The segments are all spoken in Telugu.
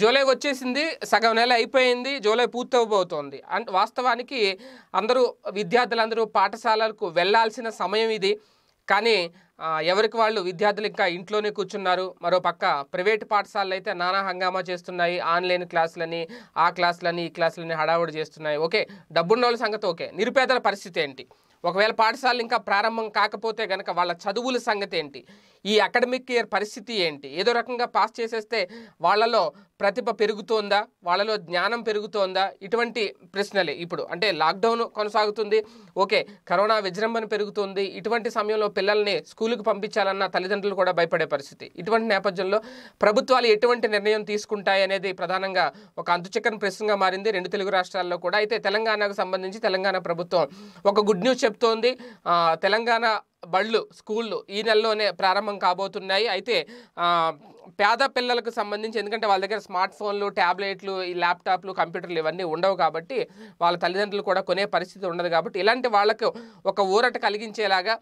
జూలై వచ్చేసింది సగం నెల అయిపోయింది జూలై పూర్తి అవ్వబోతోంది అండ్ వాస్తవానికి అందరూ విద్యార్థులందరూ పాఠశాలలకు వెళ్లాల్సిన సమయం ఇది కానీ ఎవరికి వాళ్ళు విద్యార్థులు ఇంకా ఇంట్లోనే కూర్చున్నారు మరో పక్క ప్రైవేట్ పాఠశాలలు అయితే నానా హంగామా చేస్తున్నాయి ఆన్లైన్ క్లాసులని ఆ క్లాసులని ఈ క్లాసులని హడావుడి చేస్తున్నాయి ఓకే వాళ్ళ సంగతి ఓకే నిరుపేదల పరిస్థితి ఏంటి ఒకవేళ పాఠశాలలు ఇంకా ప్రారంభం కాకపోతే కనుక వాళ్ళ చదువుల సంగతి ఏంటి ఈ అకాడమిక్ ఇయర్ పరిస్థితి ఏంటి ఏదో రకంగా పాస్ చేసేస్తే వాళ్ళలో ప్రతిభ పెరుగుతోందా వాళ్ళలో జ్ఞానం పెరుగుతోందా ఇటువంటి ప్రశ్నలే ఇప్పుడు అంటే లాక్డౌన్ కొనసాగుతుంది ఓకే కరోనా విజృంభణ పెరుగుతుంది ఇటువంటి సమయంలో పిల్లల్ని స్కూల్కి పంపించాలన్న తల్లిదండ్రులు కూడా భయపడే పరిస్థితి ఇటువంటి నేపథ్యంలో ప్రభుత్వాలు ఎటువంటి నిర్ణయం తీసుకుంటాయి అనేది ప్రధానంగా ఒక అంతుచక్కని ప్రశ్నగా మారింది రెండు తెలుగు రాష్ట్రాల్లో కూడా అయితే తెలంగాణకు సంబంధించి తెలంగాణ ప్రభుత్వం ఒక గుడ్ న్యూస్ చెప్తోంది తెలంగాణ బళ్ళు స్కూళ్ళు ఈ నెలలోనే ప్రారంభం కాబోతున్నాయి అయితే పేద పిల్లలకు సంబంధించి ఎందుకంటే వాళ్ళ దగ్గర స్మార్ట్ ఫోన్లు ట్యాబ్లెట్లు ఈ ల్యాప్టాప్లు కంప్యూటర్లు ఇవన్నీ ఉండవు కాబట్టి వాళ్ళ తల్లిదండ్రులు కూడా కొనే పరిస్థితి ఉండదు కాబట్టి ఇలాంటి వాళ్ళకు ఒక ఊరట కలిగించేలాగా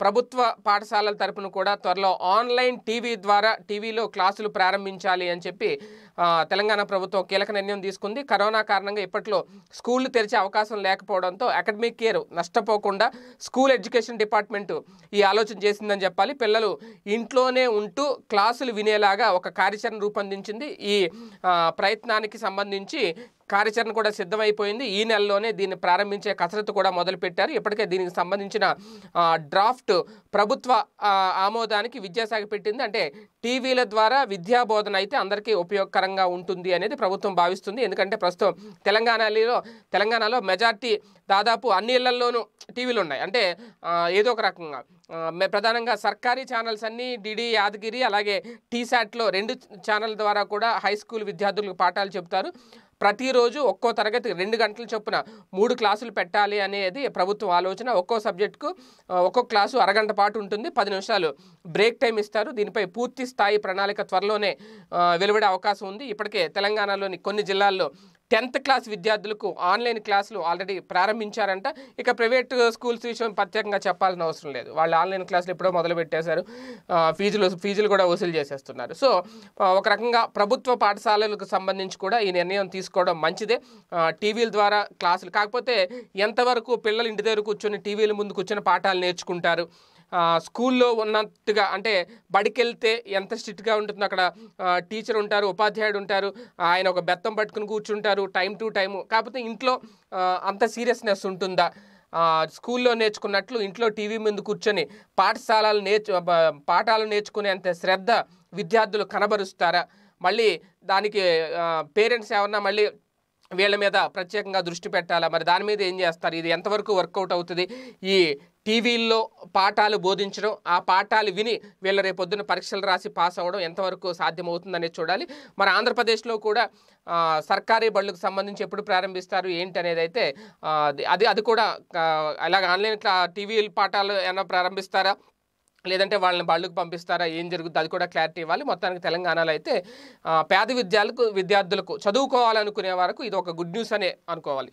ప్రభుత్వ పాఠశాలల తరపున కూడా త్వరలో ఆన్లైన్ టీవీ ద్వారా టీవీలో క్లాసులు ప్రారంభించాలి అని చెప్పి తెలంగాణ ప్రభుత్వం కీలక నిర్ణయం తీసుకుంది కరోనా కారణంగా ఇప్పట్లో స్కూళ్ళు తెరిచే అవకాశం లేకపోవడంతో అకాడమిక్ కేర్ నష్టపోకుండా స్కూల్ ఎడ్యుకేషన్ డిపార్ట్మెంట్ ఈ ఆలోచన చేసిందని చెప్పాలి పిల్లలు ఇంట్లోనే ఉంటూ క్లాసులు వినేలాగా ఒక కార్యాచరణ రూపొందించింది ఈ ప్రయత్నానికి సంబంధించి కార్యాచరణ కూడా సిద్ధమైపోయింది ఈ నెలలోనే దీన్ని ప్రారంభించే కసరత్తు కూడా మొదలుపెట్టారు ఇప్పటికే దీనికి సంబంధించిన డ్రాఫ్ట్ ప్రభుత్వ ఆమోదానికి విద్యాశాఖ పెట్టింది అంటే టీవీల ద్వారా విద్యాబోధన అయితే అందరికీ ఉపయోగకరంగా ఉంటుంది అనేది ప్రభుత్వం భావిస్తుంది ఎందుకంటే ప్రస్తుతం తెలంగాణలో తెలంగాణలో మెజార్టీ దాదాపు అన్ని ఇళ్లల్లోనూ టీవీలు ఉన్నాయి అంటే ఏదో ఒక రకంగా ప్రధానంగా సర్కారీ ఛానల్స్ అన్నీ డిడి యాదగిరి అలాగే టీశాట్లో రెండు ఛానల్ ద్వారా కూడా హై స్కూల్ విద్యార్థులకు పాఠాలు చెబుతారు ప్రతిరోజు ఒక్కో తరగతి రెండు గంటల చొప్పున మూడు క్లాసులు పెట్టాలి అనేది ప్రభుత్వం ఆలోచన ఒక్కో సబ్జెక్టుకు ఒక్కో క్లాసు అరగంట పాటు ఉంటుంది పది నిమిషాలు బ్రేక్ టైం ఇస్తారు దీనిపై పూర్తి స్థాయి ప్రణాళిక త్వరలోనే వెలువడే అవకాశం ఉంది ఇప్పటికే తెలంగాణలోని కొన్ని జిల్లాల్లో టెన్త్ క్లాస్ విద్యార్థులకు ఆన్లైన్ క్లాసులు ఆల్రెడీ ప్రారంభించారంట ఇక ప్రైవేట్ స్కూల్స్ విషయం ప్రత్యేకంగా చెప్పాల్సిన అవసరం లేదు వాళ్ళు ఆన్లైన్ క్లాసులు ఎప్పుడో మొదలు పెట్టేశారు ఫీజులు ఫీజులు కూడా వసూలు చేసేస్తున్నారు సో ఒక రకంగా ప్రభుత్వ పాఠశాలలకు సంబంధించి కూడా ఈ నిర్ణయం తీసుకోవడం మంచిదే టీవీల ద్వారా క్లాసులు కాకపోతే ఎంతవరకు పిల్లలు ఇంటి దగ్గర కూర్చొని టీవీల ముందు కూర్చొని పాఠాలు నేర్చుకుంటారు స్కూల్లో ఉన్నట్టుగా అంటే బడికి వెళ్తే ఎంత స్ట్రిక్ట్గా ఉంటుందో అక్కడ టీచర్ ఉంటారు ఉపాధ్యాయుడు ఉంటారు ఆయన ఒక బెత్తం పట్టుకుని కూర్చుంటారు టైం టు టైము కాకపోతే ఇంట్లో అంత సీరియస్నెస్ ఉంటుందా స్కూల్లో నేర్చుకున్నట్లు ఇంట్లో టీవీ ముందు కూర్చొని పాఠశాలలు నేర్చు పాఠాలు నేర్చుకునేంత శ్రద్ధ విద్యార్థులు కనబరుస్తారా మళ్ళీ దానికి పేరెంట్స్ ఏమన్నా మళ్ళీ వీళ్ళ మీద ప్రత్యేకంగా దృష్టి పెట్టాలా మరి దాని మీద ఏం చేస్తారు ఇది ఎంతవరకు వర్కౌట్ అవుతుంది ఈ టీవీల్లో పాఠాలు బోధించడం ఆ పాఠాలు విని వీళ్ళ రేపొద్దున పరీక్షలు రాసి పాస్ అవ్వడం ఎంతవరకు సాధ్యమవుతుందనేది చూడాలి మరి ఆంధ్రప్రదేశ్లో కూడా సర్కారీ బళ్ళకు సంబంధించి ఎప్పుడు ప్రారంభిస్తారు ఏంటి అనేది అయితే అది అది కూడా అలాగ ఆన్లైన్ టీవీ పాఠాలు ఏమైనా ప్రారంభిస్తారా లేదంటే వాళ్ళని బళ్ళకు పంపిస్తారా ఏం జరుగుతుంది అది కూడా క్లారిటీ ఇవ్వాలి మొత్తానికి తెలంగాణలో అయితే పేద విద్యార్థులకు విద్యార్థులకు చదువుకోవాలనుకునే వరకు ఇది ఒక గుడ్ న్యూస్ అనే అనుకోవాలి